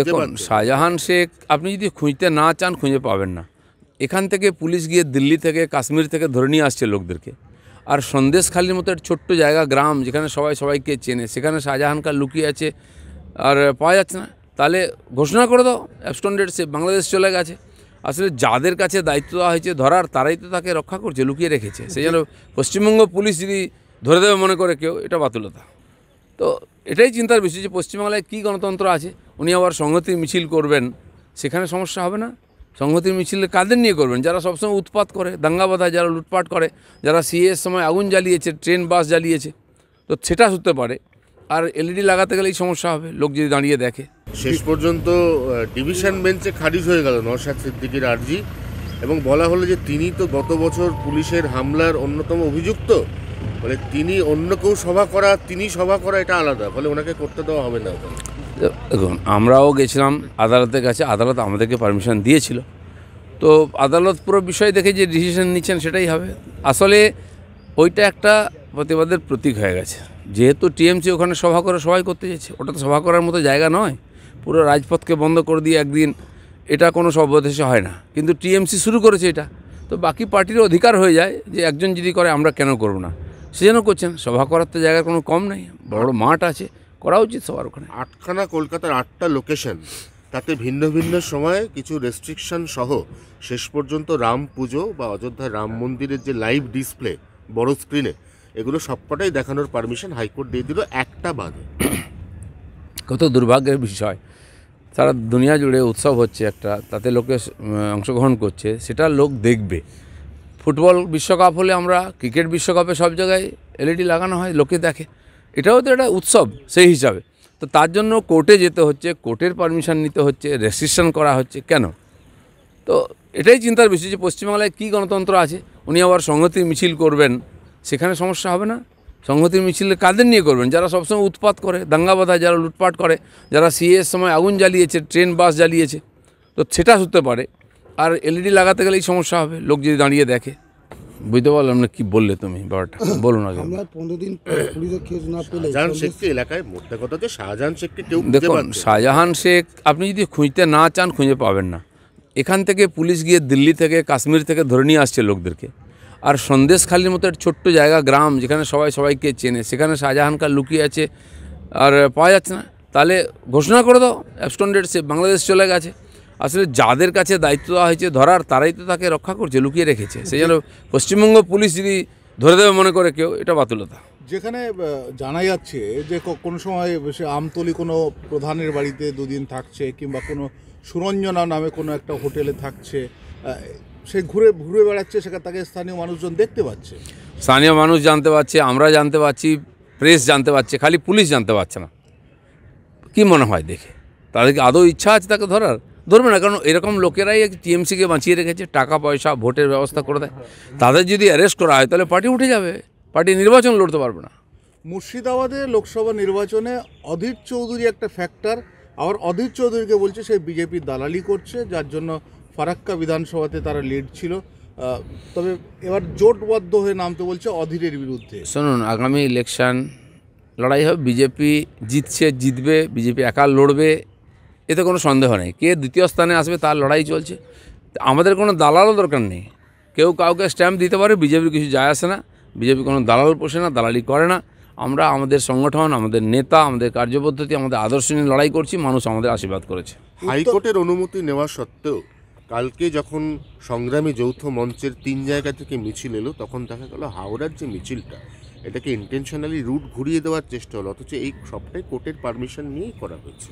দেখুন শাহজাহান শেখ আপনি যদি খুঁজতে না চান খুঁজে পাবেন না এখান থেকে পুলিশ গিয়ে দিল্লি থেকে কাশ্মীর থেকে ধরে নিয়ে আসছে লোকদেরকে আর সন্দেশখালির মতো একটা ছোট্ট জায়গা গ্রাম যেখানে সবাই সবাইকে চেনে সেখানে শাহজাহান খান লুকিয়ে আছে আর পাওয়া যাচ্ছে না তাহলে ঘোষণা করে দাও অ্যাবস্টন্ডেড সে বাংলাদেশ চলে গেছে আসলে যাদের কাছে দায়িত্ব দেওয়া হয়েছে ধরার তারাই তো তাকে রক্ষা করছে লুকিয়ে রেখেছে সেই জন্য পশ্চিমবঙ্গ পুলিশ যদি ধরে দেবে মনে করে কেউ এটা বাতুলতা তো এটাই চিন্তার বিষয় যে পশ্চিমবাংলায় কী গণতন্ত্র আছে উনি আবার সংহতি মিছিল করবেন সেখানে সমস্যা হবে না সংহতি মিছিল কাদের নিয়ে করবেন যারা সবসময় উৎপাত করে দাঙ্গা বাধা যারা লুটপাট করে যারা সিএস সময় আগুন জ্বালিয়েছে ট্রেন বাস জ্বালিয়েছে তো সেটা হতে পারে আর এলইডি লাগাতে গেলেই সমস্যা হবে লোক যদি দাঁড়িয়ে দেখে শেষ পর্যন্ত ডিভিশন বেঞ্চে খারিজ হয়ে গেল নরসাদ সিদ্দিকির আর্জি এবং বলা হলো যে তিনি তো গত বছর পুলিশের হামলার অন্যতম অভিযুক্ত বলে তিনি অন্য কেউ সভা করা তিনি সভা করা এটা আলাদা বলে ওনাকে করতে দেওয়া হবে না দেখুন আমরাও গেছিলাম আদালতের কাছে আদালত আমাদেরকে পারমিশন দিয়েছিল তো আদালত পুরো বিষয় দেখে যে ডিসিশন নিচ্ছেন সেটাই হবে আসলে ওইটা একটা প্রতিবাদের প্রতীক হয়ে গেছে যেহেতু টিএমসি ওখানে সভা করে সবাই করতে যাচ্ছে ওটা তো সভা করার মতো জায়গা নয় পুরো রাজপথকে বন্ধ করে দিয়ে একদিন এটা কোনো সভ্যদেশে হয় না কিন্তু টিএমসি শুরু করেছে এটা তো বাকি পার্টির অধিকার হয়ে যায় যে একজন যদি করে আমরা কেন করব না সে যেন করছেন সভা করার তো জায়গার কোনো কম নেই বড় মাঠ আছে করা উচিত সবার ওখানে আটখানা কলকাতার আটটা লোকেশন তাতে ভিন্ন ভিন্ন সময়ে কিছু রেস্ট্রিকশন সহ শেষ পর্যন্ত রাম পুজো বা অযোধ্যার রাম মন্দিরের যে লাইভ ডিসপ্লে বড় স্ক্রিনে এগুলো সবকটাই দেখানোর পারমিশন হাইকোর্ট দিয়ে দিল একটা বাদে কত দুর্ভাগ্যের বিষয় সারা দুনিয়া জুড়ে উৎসব হচ্ছে একটা তাতে লোকে অংশগ্রহণ করছে সেটা লোক দেখবে ফুটবল বিশ্বকাপ হলে আমরা ক্রিকেট বিশ্বকাপে সব জায়গায় এলইডি লাগানো হয় লোকে দেখে এটাও তো একটা উৎসব সেই হিসাবে তো তার জন্য কোর্টে যেতে হচ্ছে কোর্টের পারমিশন নিতে হচ্ছে রেজিস্ট্রেশন করা হচ্ছে কেন তো এটাই চিন্তার বিষয় যে পশ্চিমবাংলায় কী গণতন্ত্র আছে উনি আবার সংহতি মিছিল করবেন সেখানে সমস্যা হবে না সংহতি মিছিল কাদের নিয়ে করবেন যারা সবসময় উৎপাত করে দাঙ্গা বাধায় যারা লুটপাট করে যারা সিএস সময় আগুন জ্বালিয়েছে ট্রেন বাস জ্বালিয়েছে তো সেটা হতে পারে আর এলইডি লাগাতে গেলে এই সমস্যা হবে লোক যদি দাঁড়িয়ে দেখে বুঝতে পারলাম না কি বললে তুমি ব্যাপারটা বলো না এলাকায় শাহজাহান শেখকে কেউ দেখুন শাহজাহান শেখ আপনি যদি খুঁজতে না চান খুঁজে পাবেন না এখান থেকে পুলিশ গিয়ে দিল্লি থেকে কাশ্মীর থেকে ধরে নিয়ে আসছে লোকদেরকে আর সন্দেশখালির মতো একটা ছোট্ট জায়গা গ্রাম যেখানে সবাই সবাইকে চেনে সেখানে শাহজাহান লুকিয়ে আছে আর পাওয়া যাচ্ছে না তাহলে ঘোষণা করে দাও অ্যাবস্টন্ডেড সে বাংলাদেশ চলে গেছে আসলে যাদের কাছে দায়িত্ব দেওয়া হয়েছে ধরার তারাই তো তাকে রক্ষা করছে লুকিয়ে রেখেছে সেই জন্য পশ্চিমবঙ্গ পুলিশ যদি ধরে দেবে মনে করে কেউ এটা বাতুলতা যেখানে জানা যাচ্ছে যে কোনো সময় সে আমতলি কোনো প্রধানের বাড়িতে দুদিন থাকছে কিংবা কোনো সুরঞ্জনা নামে কোনো একটা হোটেলে থাকছে সে ঘুরে ঘুরে বেড়াচ্ছে সেখানে তাকে স্থানীয় মানুষজন দেখতে পাচ্ছে স্থানীয় মানুষ জানতে পারছে আমরা জানতে পারছি প্রেস জানতে পারছে খালি পুলিশ জানতে পারছে না কি মনে হয় দেখে তাদের কি আদৌ ইচ্ছা আছে তাকে ধরার ধরবে না কারণ এরকম লোকেরাই টিএমসিকে বাঁচিয়ে রেখেছে টাকা পয়সা ভোটের ব্যবস্থা করে দেয় তাদের যদি অ্যারেস্ট করা হয় তাহলে পার্টি উঠে যাবে পার্টি নির্বাচন লড়তে পারবে না মুর্শিদাবাদে লোকসভা নির্বাচনে অধীর চৌধুরী একটা ফ্যাক্টর আবার অধীর চৌধুরীকে বলছে সে বিজেপির দালালি করছে যার জন্য ফারাক্কা বিধানসভাতে তারা লিড ছিল তবে এবার জোটবদ্ধ হয়ে নামতে বলছে অধীরের বিরুদ্ধে শুনুন আগামী ইলেকশন লড়াই হবে বিজেপি জিতছে জিতবে বিজেপি একা লড়বে এতে কোনো সন্দেহ নেই কে দ্বিতীয় স্থানে আসবে তার লড়াই চলছে আমাদের কোনো দালালও দরকার নেই কেউ কাউকে স্ট্যাম্প দিতে পারে বিজেপির কিছু যায় আসে না বিজেপি কোনো দালাল পোষে না দালালি করে না আমরা আমাদের সংগঠন আমাদের নেতা আমাদের কার্যপদ্ধতি আমাদের আদর্শ নিয়ে লড়াই করছি মানুষ আমাদের আশীর্বাদ করেছে হাইকোর্টের অনুমতি নেওয়া সত্ত্বেও কালকে যখন সংগ্রামী যৌথ মঞ্চের তিন জায়গা থেকে মিছিল এলো তখন দেখা গেল হাওড়ার যে মিছিলটা এটাকে ইন্টেনশনালি রুট ঘুরিয়ে দেওয়ার চেষ্টা হলো অথচ এই সবটাই কোর্টের পারমিশন নিয়েই করা হয়েছে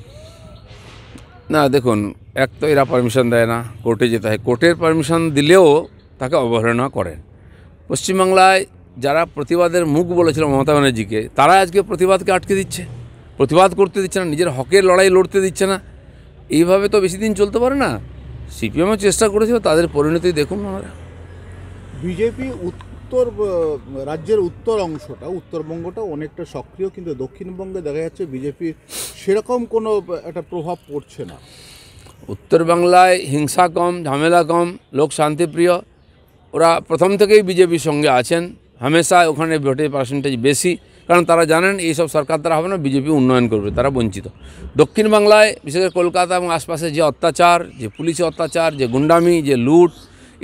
না দেখুন এক তো এরা পারমিশন দেয় না কোর্টে যেতে হয় কোর্টের পারমিশন দিলেও তাকে অবহেলনা করেন পশ্চিমবাংলায় যারা প্রতিবাদের মুখ বলেছিল মমতা ব্যানার্জিকে তারা আজকে প্রতিবাদকে আটকে দিচ্ছে প্রতিবাদ করতে দিচ্ছে না নিজের হকের লড়াই লড়তে দিচ্ছে না এইভাবে তো বেশি দিন চলতে পারে না সিপিএমও চেষ্টা করেছিল তাদের পরিণতি দেখুন ওনারা বিজেপি উত্তর রাজ্যের উত্তর অংশটা উত্তরবঙ্গটা অনেকটা সক্রিয় কিন্তু দক্ষিণবঙ্গে দেখা যাচ্ছে বিজেপির সেরকম কোনো একটা প্রভাব পড়ছে না উত্তরবাংলায় হিংসা কম ঝামেলা কম লোক শান্তিপ্রিয় ওরা প্রথম থেকেই বিজেপির সঙ্গে আছেন হামেশা ওখানে ভোটের পার্সেন্টেজ বেশি কারণ তারা জানেন এইসব সরকার তারা হবে না বিজেপি উন্নয়ন করবে তারা বঞ্চিত দক্ষিণ বাংলায় বিশেষ করে কলকাতা এবং আশপাশে যে অত্যাচার যে পুলিশের অত্যাচার যে গুন্ডামি যে লুট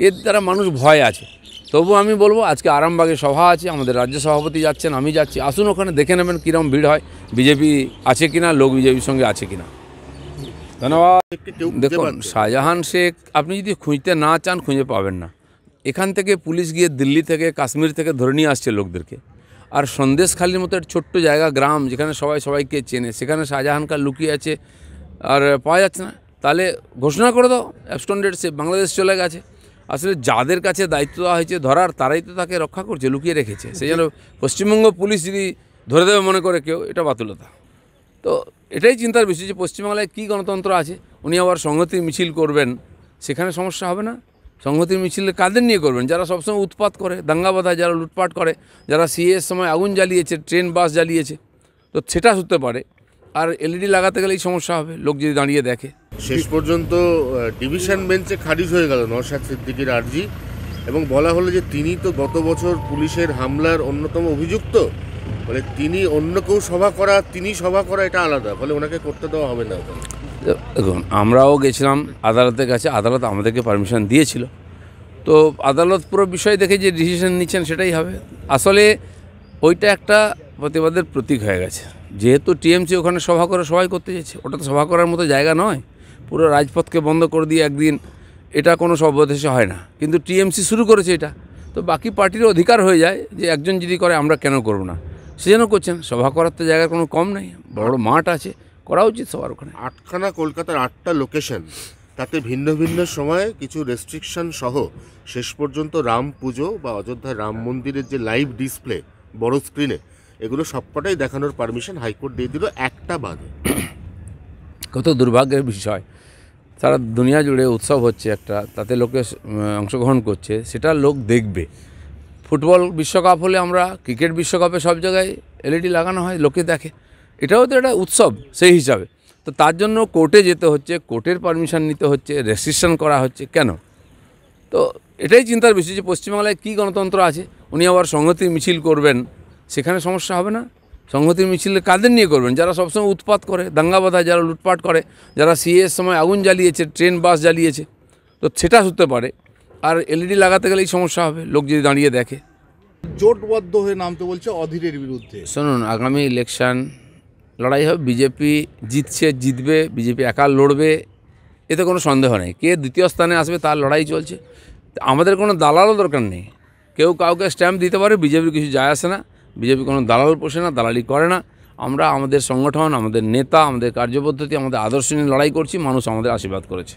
এর দ্বারা মানুষ ভয় আছে তবু আমি বলবো আজকে আরামবাগে সভা আছে আমাদের রাজ্য সভাপতি যাচ্ছেন আমি যাচ্ছি আসুন ওখানে দেখে নেবেন কীরকম ভিড় হয় বিজেপি আছে কি না লোক বিজেপির সঙ্গে আছে কি না ধন্যবাদ দেখুন শাহজাহান শেখ আপনি যদি খুঁজতে না চান খুঁজে পাবেন না এখান থেকে পুলিশ গিয়ে দিল্লি থেকে কাশ্মীর থেকে ধরে নিয়ে আসছে লোকদেরকে আর সন্দেশখালির মতো একটা ছোট্ট জায়গা গ্রাম যেখানে সবাই সবাইকে চেনে সেখানে শাহজাহান খান লুকিয়ে আছে আর পাওয়া যাচ্ছে না তাহলে ঘোষণা করে দাও অ্যাবস্টন্ডেড সে বাংলাদেশ চলে গেছে আসলে যাদের কাছে দায়িত্ব দেওয়া হয়েছে ধরার তারাই তো তাকে রক্ষা করছে লুকিয়ে রেখেছে সেই জন্য পশ্চিমবঙ্গ পুলিশ যদি ধরে দেবে মনে করে কেউ এটা বাতুলতা তো এটাই চিন্তার বিষয় যে পশ্চিমবাংলায় কী গণতন্ত্র আছে উনি আবার সংহতির মিছিল করবেন সেখানে সমস্যা হবে না সংহতির মিছিল কাদের নিয়ে করবেন যারা সবসময় উৎপাত করে দাঙ্গা বাঁধা যারা লুটপাট করে যারা সিএস সময় আগুন জ্বালিয়েছে ট্রেন বাস জ্বালিয়েছে তো সেটা হতে পারে আর এলইডি লাগাতে গেলেই সমস্যা হবে লোক যদি দাঁড়িয়ে দেখে শেষ পর্যন্ত ডিভিশন বেঞ্চে খারিজ হয়ে গেল নরসাদ সিদ্দিকির আর্জি এবং বলা হলো যে তিনি তো গত বছর পুলিশের হামলার অন্যতম অভিযুক্ত বলে তিনি অন্য কেউ সভা করা তিনি সভা করা এটা আলাদা ফলে ওনাকে করতে দেওয়া হবে না দেখুন আমরাও গেছিলাম আদালতের কাছে আদালত আমাদেরকে পারমিশন দিয়েছিল তো আদালত পুরো বিষয় দেখে যে ডিসিশন নিচ্ছেন সেটাই হবে আসলে ওইটা একটা প্রতিবাদের প্রতীক হয়ে গেছে যেহেতু টিএমসি ওখানে সভা করে সবাই করতে চাইছে ওটা তো সভা করার মতো জায়গা নয় পুরো রাজপথকে বন্ধ করে দিয়ে একদিন এটা কোনো সভ্যদেশে হয় না কিন্তু টিএমসি শুরু করেছে এটা তো বাকি পার্টির অধিকার হয়ে যায় যে একজন যদি করে আমরা কেন করবো না সে যেন করছেন সভা করার তো জায়গার কোনো কম নেই বড় মাঠ আছে করা উচিত সবার ওখানে আটখানা কলকাতার আটটা লোকেশন তাতে ভিন্ন ভিন্ন সময়ে কিছু রেস্ট্রিকশন সহ শেষ পর্যন্ত রাম পুজো বা অযোধ্যা রাম মন্দিরের যে লাইভ ডিসপ্লে বড় স্ক্রিনে এগুলো সবকটাই দেখানোর পারমিশন হাইকোর্ট দিয়ে দিল একটা বাদে কত দুর্ভাগ্যের বিষয় সারা দুনিয়া জুড়ে উৎসব হচ্ছে একটা তাতে লোকে অংশগ্রহণ করছে সেটা লোক দেখবে ফুটবল বিশ্বকাপ হলে আমরা ক্রিকেট বিশ্বকাপে সব জায়গায় এলইডি লাগানো হয় লোকে দেখে এটাও তো একটা উৎসব সেই হিসাবে তো তার জন্য কোর্টে যেতে হচ্ছে কোর্টের পারমিশন নিতে হচ্ছে রেজিস্ট্রেশন করা হচ্ছে কেন তো এটাই চিন্তার বিষয় যে পশ্চিমবাংলায় কী গণতন্ত্র আছে উনি আবার সংহতি মিছিল করবেন সেখানে সমস্যা হবে না সংহতি মিছিল কাদের নিয়ে করবেন যারা সবসময় উৎপাত করে দাঙ্গা বাধা যারা লুটপাট করে যারা সিএর সময় আগুন জ্বালিয়েছে ট্রেন বাস জ্বালিয়েছে তো সেটা হতে পারে আর এলইডি লাগাতে গেলেই সমস্যা হবে লোক যদি দাঁড়িয়ে দেখে জোটবদ্ধ হয়ে নামতে বলছে অধীরের বিরুদ্ধে শুনুন আগামী ইলেকশন লড়াই হবে বিজেপি জিতছে জিতবে বিজেপি একা লড়বে এতে কোনো সন্দেহ নেই কে দ্বিতীয় স্থানে আসবে তার লড়াই চলছে আমাদের কোনো দালালও দরকার নেই কেউ কাউকে স্ট্যাম্প দিতে পারে বিজেপির কিছু যায় আসে না বিজেপি কোনো দালাল পোষে না দালালি করে না আমরা আমাদের সংগঠন আমাদের নেতা আমাদের কার্যপদ্ধতি আমাদের আদর্শ নিয়ে লড়াই করছি মানুষ আমাদের আশীর্বাদ করেছে